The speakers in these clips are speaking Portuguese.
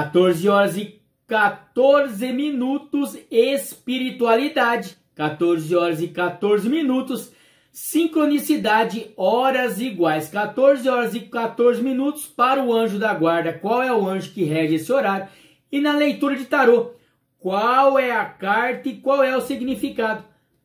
14 horas e 14 minutos, espiritualidade. 14 horas e 14 minutos, sincronicidade, horas iguais. 14 horas e 14 minutos para o anjo da guarda. Qual é o anjo que rege esse horário? E na leitura de tarô, qual é a carta e qual é o significado?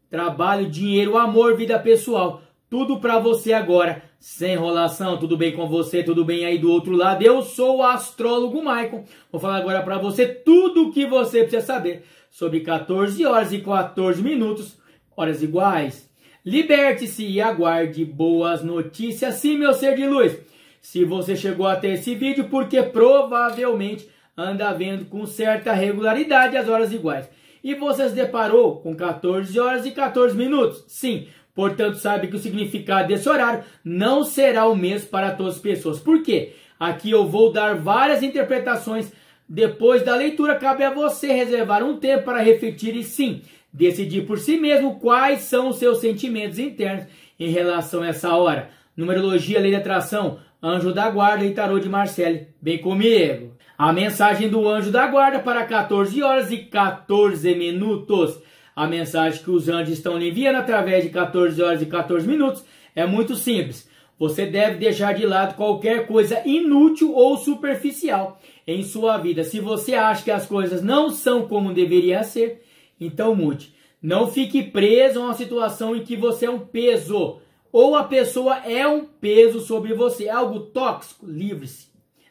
Trabalho, dinheiro, amor, vida pessoal. Tudo para você agora, sem enrolação. Tudo bem com você? Tudo bem aí do outro lado? Eu sou o astrólogo Maicon. Vou falar agora para você tudo o que você precisa saber sobre 14 horas e 14 minutos, horas iguais. Liberte-se e aguarde boas notícias, sim, meu ser de luz. Se você chegou até esse vídeo, porque provavelmente anda vendo com certa regularidade as horas iguais. E você se deparou com 14 horas e 14 minutos? Sim, Portanto, sabe que o significado desse horário não será o mesmo para todas as pessoas. Por quê? Aqui eu vou dar várias interpretações. Depois da leitura, cabe a você reservar um tempo para refletir e sim, decidir por si mesmo quais são os seus sentimentos internos em relação a essa hora. Numerologia, lei da atração, anjo da guarda e tarô de Marcele. Bem comigo. A mensagem do anjo da guarda para 14 horas e 14 minutos a mensagem que os anjos estão lhe enviando através de 14 horas e 14 minutos é muito simples. Você deve deixar de lado qualquer coisa inútil ou superficial em sua vida. Se você acha que as coisas não são como deveria ser, então mude. Não fique preso a uma situação em que você é um peso ou a pessoa é um peso sobre você. É algo tóxico, livre-se,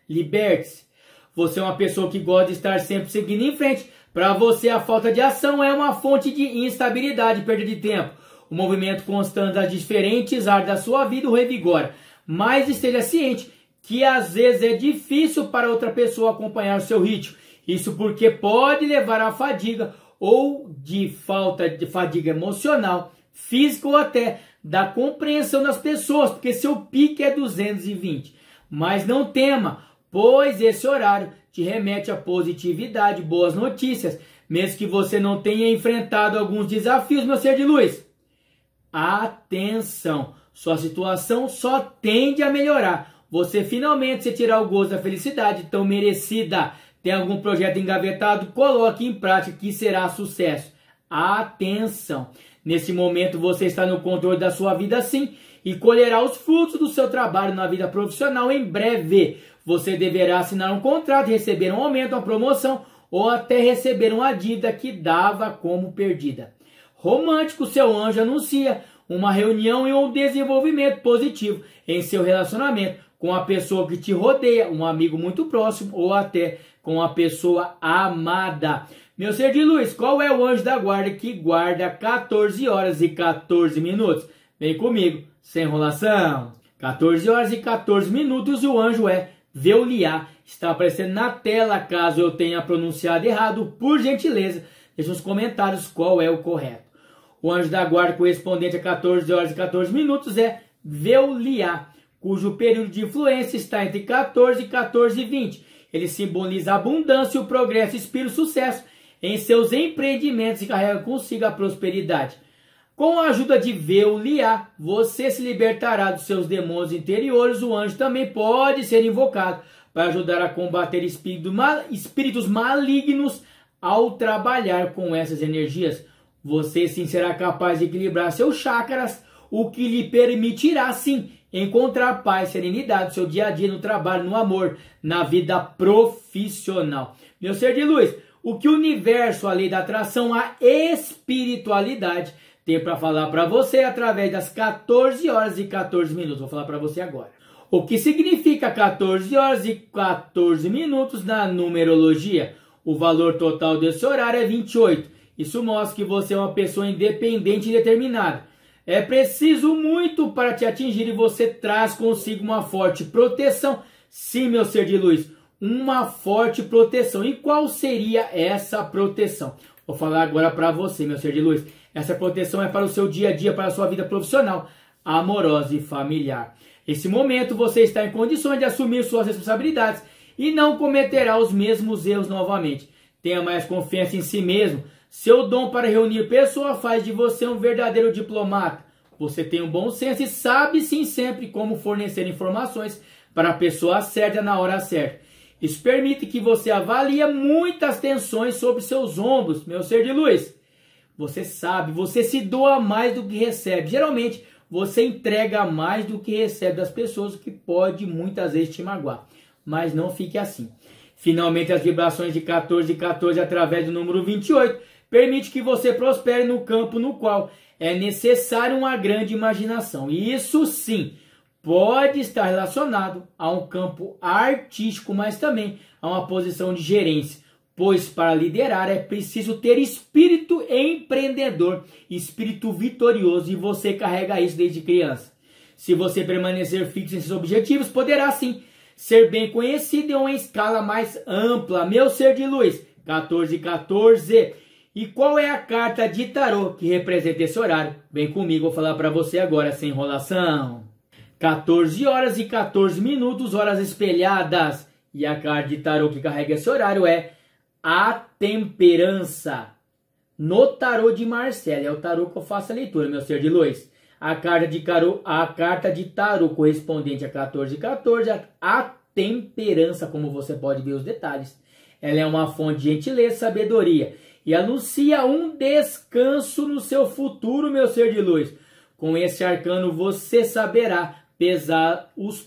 liberte-se. Você é uma pessoa que gosta de estar sempre seguindo em frente, para você, a falta de ação é uma fonte de instabilidade, perda de tempo. O movimento constante das diferentes áreas da sua vida o revigora. Mas esteja ciente que às vezes é difícil para outra pessoa acompanhar o seu ritmo. Isso porque pode levar à fadiga ou de falta de fadiga emocional, física ou até da compreensão das pessoas, porque seu pique é 220. Mas não tema, pois esse horário te remete à positividade, boas notícias, mesmo que você não tenha enfrentado alguns desafios, meu ser de luz. Atenção, sua situação só tende a melhorar. Você finalmente se tirar o gozo da felicidade tão merecida. Tem algum projeto engavetado? Coloque em prática que será sucesso. Atenção! Nesse momento você está no controle da sua vida sim e colherá os frutos do seu trabalho na vida profissional em breve. Você deverá assinar um contrato, receber um aumento, uma promoção ou até receber uma dívida que dava como perdida. Romântico, seu anjo anuncia uma reunião e um desenvolvimento positivo em seu relacionamento com a pessoa que te rodeia, um amigo muito próximo ou até com a pessoa amada. Meu ser de luz, qual é o anjo da guarda que guarda 14 horas e 14 minutos? Vem comigo, sem enrolação. 14 horas e 14 minutos o anjo é Veuliá. Está aparecendo na tela, caso eu tenha pronunciado errado. Por gentileza, deixe nos comentários qual é o correto. O anjo da guarda correspondente a 14 horas e 14 minutos é Veuliá, cujo período de influência está entre 14 e 14 e 20. Ele simboliza a abundância, o progresso, inspira o sucesso em seus empreendimentos e carrega consigo a prosperidade. Com a ajuda de Veuliá, você se libertará dos seus demônios interiores. O anjo também pode ser invocado para ajudar a combater espíritos malignos ao trabalhar com essas energias. Você sim será capaz de equilibrar seus chakras, o que lhe permitirá sim encontrar paz, serenidade no seu dia a dia, no trabalho, no amor, na vida profissional. Meu ser de luz, o que o universo, a lei da atração, a espiritualidade ter para falar para você através das 14 horas e 14 minutos. Vou falar para você agora. O que significa 14 horas e 14 minutos na numerologia? O valor total desse horário é 28. Isso mostra que você é uma pessoa independente e determinada. É preciso muito para te atingir e você traz consigo uma forte proteção. Sim, meu ser de luz, uma forte proteção. E qual seria essa proteção? Vou falar agora para você, meu ser de luz. Essa proteção é para o seu dia a dia, para a sua vida profissional, amorosa e familiar. Esse momento você está em condições de assumir suas responsabilidades e não cometerá os mesmos erros novamente. Tenha mais confiança em si mesmo. Seu dom para reunir pessoas faz de você um verdadeiro diplomata. Você tem um bom senso e sabe sim sempre como fornecer informações para a pessoa certa na hora certa. Isso permite que você avalie muitas tensões sobre seus ombros, meu ser de luz. Você sabe, você se doa mais do que recebe. Geralmente, você entrega mais do que recebe das pessoas, o que pode muitas vezes te magoar. Mas não fique assim. Finalmente, as vibrações de 14 e 14 através do número 28 permite que você prospere no campo no qual é necessário uma grande imaginação. isso sim pode estar relacionado a um campo artístico, mas também a uma posição de gerência pois para liderar é preciso ter espírito empreendedor, espírito vitorioso, e você carrega isso desde criança. Se você permanecer fixo em seus objetivos, poderá sim ser bem conhecido em uma escala mais ampla. Meu ser de luz, 1414. 14. E qual é a carta de tarô que representa esse horário? Vem comigo, vou falar para você agora sem enrolação. 14 horas e 14 minutos, horas espelhadas. E a carta de tarô que carrega esse horário é a temperança. No tarô de Marcelo, é o tarô que eu faço a leitura, meu ser de luz. A carta de, caro, a carta de tarô correspondente a 1414, a, a temperança, como você pode ver os detalhes. Ela é uma fonte de gentileza e sabedoria e anuncia um descanso no seu futuro, meu ser de luz. Com esse arcano você saberá pesar os,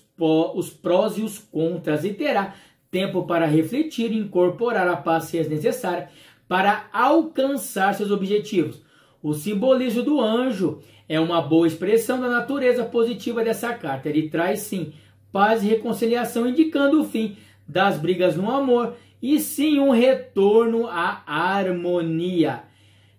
prós e os contras e terá tempo para refletir e incorporar a paciência é necessária para alcançar seus objetivos. O simbolismo do anjo é uma boa expressão da natureza positiva dessa carta. Ele traz sim paz e reconciliação, indicando o fim das brigas no amor e sim um retorno à harmonia.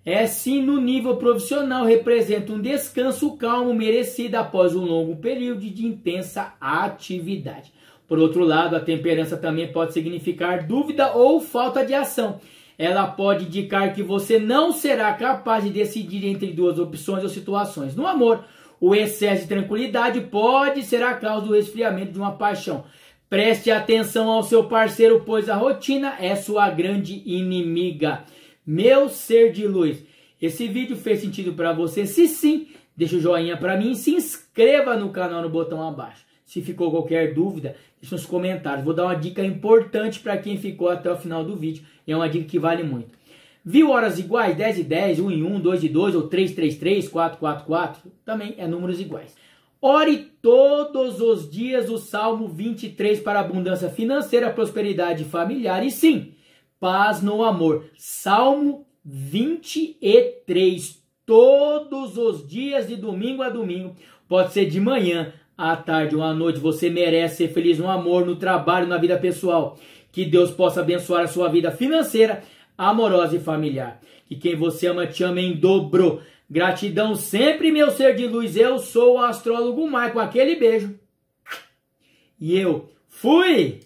É sim no nível profissional, representa um descanso calmo merecido após um longo período de intensa atividade. Por outro lado, a temperança também pode significar dúvida ou falta de ação. Ela pode indicar que você não será capaz de decidir entre duas opções ou situações. No amor, o excesso de tranquilidade pode ser a causa do resfriamento de uma paixão. Preste atenção ao seu parceiro, pois a rotina é sua grande inimiga. Meu ser de luz, esse vídeo fez sentido para você? Se sim, deixa o joinha para mim e se inscreva no canal no botão abaixo. Se ficou qualquer dúvida, deixe nos comentários. Vou dar uma dica importante para quem ficou até o final do vídeo. E é uma dica que vale muito. Viu horas iguais? 10 e 10, 1 em 1, 2 e 2 ou 3, 3, 3, 4, 4, 4? Também é números iguais. Ore todos os dias o Salmo 23 para abundância financeira, prosperidade familiar e sim, paz no amor. Salmo 23, todos os dias, de domingo a domingo. Pode ser de manhã, à tarde ou à noite. Você merece ser feliz no amor, no trabalho, na vida pessoal. Que Deus possa abençoar a sua vida financeira, amorosa e familiar. Que quem você ama te ama em dobro. Gratidão sempre, meu ser de luz. Eu sou o astrólogo Maicon. Aquele beijo. E eu fui!